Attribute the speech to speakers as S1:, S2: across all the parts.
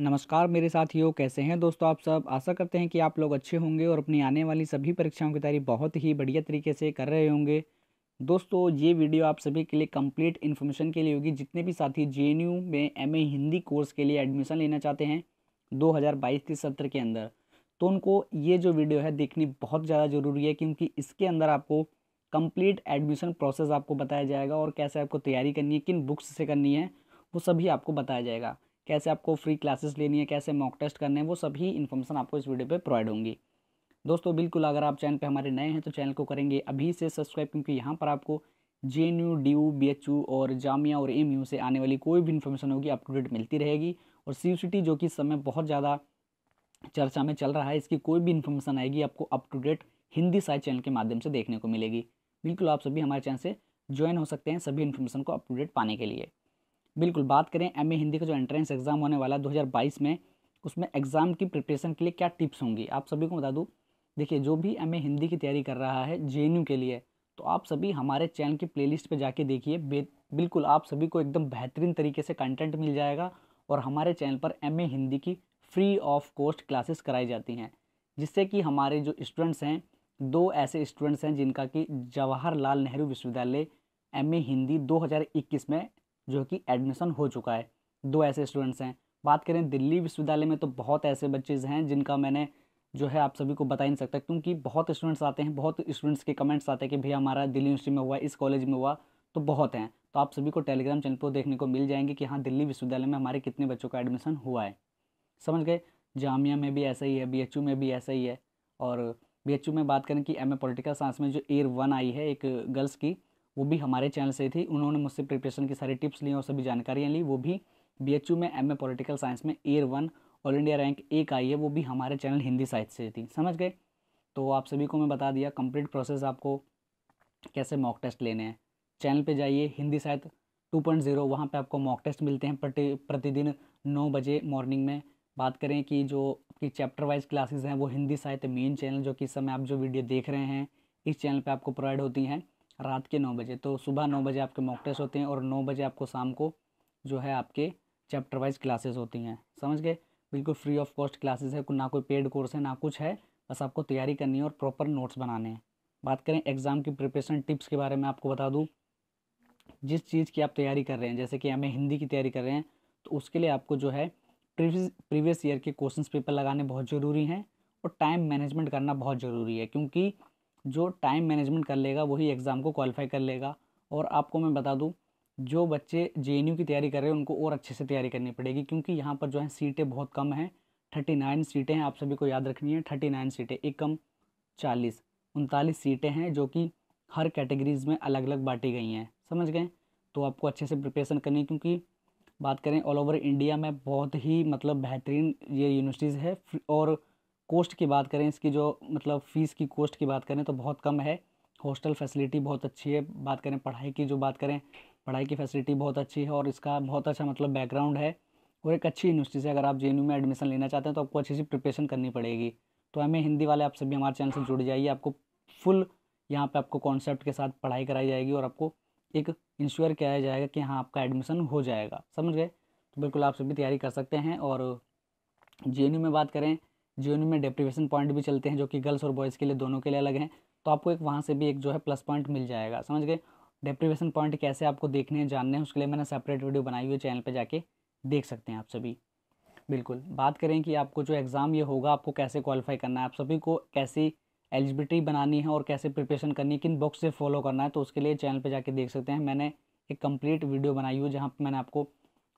S1: नमस्कार मेरे साथियों कैसे हैं दोस्तों आप सब आशा करते हैं कि आप लोग अच्छे होंगे और अपनी आने वाली सभी परीक्षाओं की तैयारी बहुत ही बढ़िया तरीके से कर रहे होंगे दोस्तों ये वीडियो आप सभी के लिए कंप्लीट इन्फॉर्मेशन के लिए होगी जितने भी साथी जे में एम हिंदी कोर्स के लिए एडमिशन लेना चाहते हैं दो के सत्र के अंदर तो उनको ये जो वीडियो है देखनी बहुत ज़्यादा ज़रूरी है क्योंकि इसके अंदर आपको कंप्लीट एडमिशन प्रोसेस आपको बताया जाएगा और कैसे आपको तैयारी करनी है किन बुक्स से करनी है वो सभी आपको बताया जाएगा कैसे आपको फ्री क्लासेस लेनी है कैसे मॉक टेस्ट करने हैं वो सभी इन्फॉर्मेशन आपको इस वीडियो पे प्रोवाइड होंगी दोस्तों बिल्कुल अगर आप चैनल पे हमारे नए हैं तो चैनल को करेंगे अभी से सब्सक्राइब क्योंकि यहाँ पर आपको J N U D U B H U और जामिया और एम यू से आने वाली कोई भी इन्फॉर्मेशन होगी अप टू डेट मिलती रहेगी और सी सी टी जो कि इस समय बहुत ज़्यादा चर्चा में चल रहा है इसकी कोई भी इन्फॉर्मेशन आएगी आपको up to date Hindi side channel के माध्यम से देखने को मिलेगी बिल्कुल आप सभी हमारे चैनल से ज्वाइन हो सकते हैं सभी इन्फॉर्मेशन को अप टू डेट पाने के लिए बिल्कुल बात करें एम हिंदी का जो एंट्रेंस एग्ज़ाम होने वाला है दो में उसमें एग्ज़ाम की प्रिपरेशन के लिए क्या टिप्स होंगी आप सभी को बता दूँ देखिए जो भी एम हिंदी की तैयारी कर रहा है जे के लिए तो आप सभी हमारे चैनल की प्लेलिस्ट पे जाके देखिए बिल्कुल आप सभी को एकदम बेहतरीन तरीके से कंटेंट मिल जाएगा और हमारे चैनल पर एम हिंदी की फ्री ऑफ कॉस्ट क्लासेस कराई जाती हैं जिससे कि हमारे जो स्टूडेंट्स हैं दो ऐसे स्टूडेंट्स हैं जिनका कि जवाहरलाल नेहरू विश्वविद्यालय एम हिंदी 2021 में जो कि एडमिशन हो चुका है दो ऐसे स्टूडेंट्स हैं बात करें दिल्ली विश्वविद्यालय में तो बहुत ऐसे बच्चे हैं जिनका मैंने जो है आप सभी को बता ही नहीं सकता क्योंकि बहुत स्टूडेंट्स आते हैं बहुत स्टूडेंट्स के कमेंट्स आते हैं कि भैया हमारा दिल्ली यूनिवर्सिटी में हुआ इस कॉलेज में हुआ तो बहुत हैं तो आप सभी को टेलीग्राम चैनल पर देखने को मिल जाएंगे कि हाँ दिल्ली विश्वविद्यालय में हमारे कितने बच्चों का एडमिशन हुआ है समझ गए जामिया में भी ऐसा ही है बी में भी ऐसा ही है और बी में बात करें कि एम ए पोलिटिकल साइंस में जो एयर वन आई है एक गर्ल्स की वो भी हमारे चैनल से थी उन्होंने मुझसे प्रिपरेशन की सारी टिप्स ली और सभी जानकारियाँ ली वो भी बी में एम ए पोलिटिकल साइंस में air one all India rank एक आई है वो भी हमारे चैनल हिंदी साइंस से थी समझ गए तो आप सभी को मैं बता दिया कंप्लीट प्रोसेस आपको कैसे मॉक टेस्ट लेने हैं चैनल पे जाइए हिंदी साहित्य टू पॉइंट जीरो वहाँ पर आपको मॉक टेस्ट मिलते हैं प्रति प्रतिदिन नौ बजे मॉर्निंग में बात करें कि जो आपकी चैप्टर वाइज क्लासेज हैं वो हिंदी साहित्य मेन चैनल जो कि समय आप जो वीडियो देख रहे हैं इस चैनल पर आपको प्रोवाइड होती हैं रात के नौ बजे तो सुबह नौ बजे आपके मॉक टेस्ट होते हैं और नौ बजे आपको शाम को जो है आपके चैप्टर वाइज क्लासेस होती हैं समझ गए बिल्कुल फ्री ऑफ कॉस्ट क्लासेस है ना कोई पेड कोर्स है ना कुछ है बस आपको तैयारी करनी है और प्रॉपर नोट्स बनाने हैं बात करें एग्ज़ाम की प्रिपरेशन टिप्स के बारे में आपको बता दूँ जिस चीज़ की आप तैयारी कर रहे हैं जैसे कि हमें हिंदी की तैयारी कर रहे हैं तो उसके लिए आपको जो है प्रीवियस ईयर के क्वेश्चन पेपर लगाने बहुत ज़रूरी हैं और टाइम मैनेजमेंट करना बहुत ज़रूरी है क्योंकि जो टाइम मैनेजमेंट कर लेगा वही एग्ज़ाम को क्वालिफाई कर लेगा और आपको मैं बता दूँ जो बच्चे जे की तैयारी कर रहे हैं उनको और अच्छे से तैयारी करनी पड़ेगी क्योंकि यहाँ पर जो है सीटें बहुत कम हैं थर्टी नाइन सीटें हैं आप सभी को याद रखनी है थर्टी नाइन सीटें एक कम चालीस उनतालीस सीटें हैं जो कि हर कैटेगरीज़ में अलग अलग बांटी गई हैं समझ गए तो आपको अच्छे से प्रिपरेशन करनी है क्योंकि बात करें ऑल ओवर इंडिया में बहुत ही मतलब बेहतरीन ये यूनिवर्सिटीज़ है और कोस्ट की बात करें इसकी जो मतलब फ़ीस की कोस्ट की बात करें तो बहुत कम है हॉस्टल फैसिलिटी बहुत अच्छी है बात करें पढ़ाई की जो बात करें पढ़ाई की फैसिलिटी बहुत अच्छी है और इसका बहुत अच्छा मतलब बैकग्राउंड है और एक अच्छी यूनिवर्सिटी से अगर आप जे में एडमिशन लेना चाहते हैं तो आपको अच्छी सी प्रिपरेशन करनी पड़ेगी तो हमें हिंदी वाले आप सभी हमारे चैनल से जुड़ जाइए आपको फुल यहाँ पे आपको कॉन्सेप्ट के साथ पढ़ाई कराई जाएगी और आपको एक इंश्योर किया जाएगा कि हाँ आपका एडमिशन हो जाएगा समझ गए तो बिल्कुल आप सभी तैयारी कर सकते हैं और जे में बात करें जीवन में डेप्रीवेशन पॉइंट भी चलते हैं जो कि गर्ल्स और बॉयज़ के लिए दोनों के लिए अलग हैं तो आपको एक वहाँ से भी एक जो है प्लस पॉइंट मिल जाएगा समझ गए डेप्रीवेशन पॉइंट कैसे आपको देखने हैं जानने हैं उसके लिए मैंने सेपरेट वीडियो बनाई हुई चैनल पर जाके देख सकते हैं आप सभी बिल्कुल बात करें कि आपको जो एग्ज़ाम ये होगा आपको कैसे क्वालिफाई करना है आप सभी को कैसी एलिजिबिलिटी बनानी है और कैसे प्रिपरेशन करनी है किन बुक्स से फॉलो करना है तो उसके लिए चैनल पर जाके देख सकते हैं मैंने एक कंप्लीट वीडियो बनाई हुई जहाँ पर मैंने आपको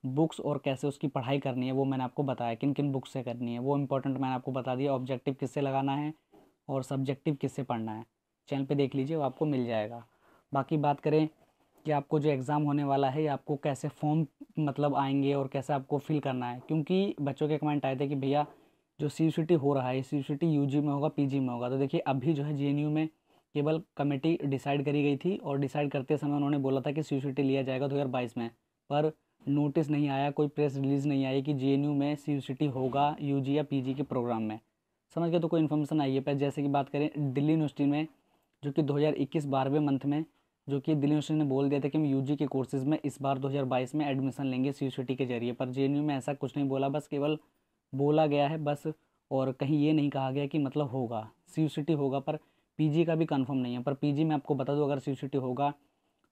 S1: बुक्स और कैसे उसकी पढ़ाई करनी है वो मैंने आपको बताया किन किन बुक से करनी है वो इंपॉर्टेंट मैंने आपको बता दिया ऑब्जेक्टिव किससे लगाना है और सब्जेक्टिव किससे पढ़ना है चैनल पे देख लीजिए वो आपको मिल जाएगा बाकी बात करें कि आपको जो एग्ज़ाम होने वाला है आपको कैसे फॉर्म मतलब आएंगे और कैसे आपको फिल करना है क्योंकि बच्चों के कमेंट आए थे कि भैया जो सी हो रहा है सी यू में होगा पी में होगा तो देखिए अभी जो है जे में केवल कमेटी डिसाइड करी गई थी और डिसाइड करते समय उन्होंने बोला था कि सी लिया जाएगा दो में पर नोटिस नहीं आया कोई प्रेस रिलीज़ नहीं आई कि जे में सी होगा यू या पी के प्रोग्राम में समझ गए तो कोई इन्फॉर्मेशन आई है पर जैसे कि बात करें दिल्ली यूनिवर्सिटी में जो कि 2021 बारहवें मंथ में जो कि दिल्ली यूनिवर्सिटी ने बोल दिया था कि हम यूजी के कोर्सेज़ में इस बार 2022 में एडमिशन लेंगे सी के जरिए पर जे में ऐसा कुछ नहीं बोला बस केवल बोला गया है बस और कहीं ये नहीं कहा गया कि मतलब होगा सी होगा पर पी का भी कन्फर्म नहीं है पर पी में आपको बता दूँ अगर सी होगा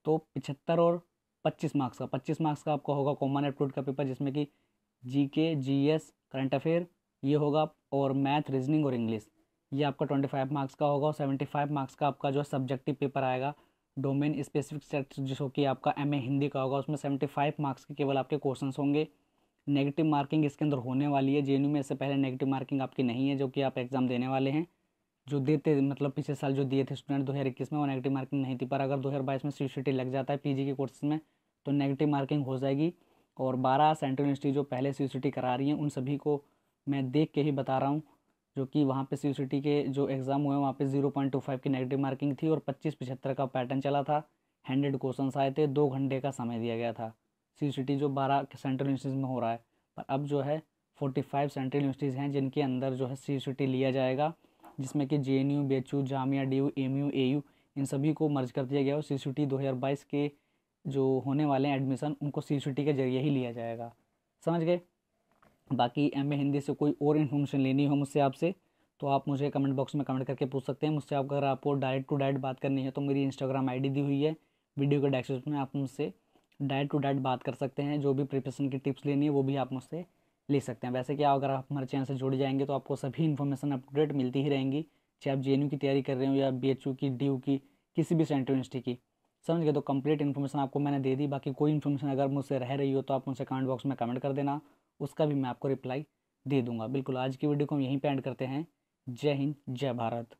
S1: तो पिछहत्तर और पच्चीस मार्क्स का पच्चीस मार्क्स का आपका होगा कॉमन एप्टीट्यूड का पेपर जिसमें कि जी के जी एस करंट अफेयर ये होगा और मैथ रीजनिंग और इंग्लिश ये आपका ट्वेंटी फाइव मार्क्स का होगा और सेवेंटी फाइव मार्क्स का आपका जो सब्जेक्टिव पेपर आएगा डोमेन स्पेसिफिक सेक्ट जिसको कि आपका एम ए हिंदी का होगा उसमें सेवेंटी फाइव मार्क्स के केवल आपके क्वेश्चन होंगे नेगेटिव मार्किंग इसके अंदर होने वाली है जे में इससे पहले नेगेटिव मार्किंग आपकी नहीं है जो कि आप एग्ज़ाम देने वाले हैं जो देते मतलब पिछले साल जो दिए थे स्टूडेंट दो हज़ार इक्कीस में वो नेगेटिव मार्किंग नहीं थी पर अगर दो हज़ार बाईस में सी लग जाता है जी के कोर्सेज में तो नेगेटिव मार्किंग हो जाएगी और बारह सेंट्रल यूनिवर्सिटी जो पहले सी करा रही हैं उन सभी को मैं देख के ही बता रहा हूँ जो कि वहाँ पे सी के जो एग्ज़ाम हुए वहाँ पे जीरो पॉइंट टू फाइव की नेगेटिव मार्किंग थी और पच्चीस पचहत्तर का पैटर्न चला था हंड्रेड क्वेश्चन आए थे दो घंटे का समय दिया गया था सी जो बारह सेंट्रल यूनिवर्सिटीज़ में हो रहा है पर अब जो है फोर्टी फाइव सेंट्रल यूनिवर्सिटीज़ हैं जिनके अंदर जो है सी लिया जाएगा जिसमें कि J N U B H U Jamia D U M U A U इन सभी को मर्ज कर दिया गया और सी सी टी दो हज़ार बाईस के जो होने वाले हैं एडमिशन उनको सी सी टी के जरिए ही लिया जाएगा समझ गए बाकी एम ए हिंदी से कोई और इन्फॉर्मेशन लेनी हो मुझसे आपसे तो आप मुझे कमेंट बॉक्स में कमेंट करके पूछ सकते हैं मुझसे आप अगर आपको डायरेक्ट टू डायरेक्ट बात करनी है तो मेरी इंस्टाग्राम आईडी दी हुई है वीडियो के डिस्क्रिप्शन में आप मुझसे डायरेक्ट टू डायरेक्ट बात कर सकते हैं जो भी प्रिपरेशन की टिप्स लेनी है वो भी आप मुझसे ले सकते हैं वैसे क्या अगर आप हमारे चैनल से जुड़ जाएंगे तो आपको सभी इन्फॉर्मेशन अपडेट मिलती ही रहेंगी चाहे आप जे की तैयारी कर रहे हो या बी की डी की किसी भी सेंट्रल यूनिवर्सिटी की समझ गए तो कंप्लीट इन्फॉर्मेशन आपको मैंने दे दी बाकी कोई इन्फॉर्मेशन अगर मुझसे रह रही हो तो आप मुझसे कमेंट बॉक्स में कमेंट कर देना उसका भी मैं आपको रिप्लाई दे दूंगा बिल्कुल आज की वीडियो को हम यहीं पर एंड करते हैं जय हिंद जय भारत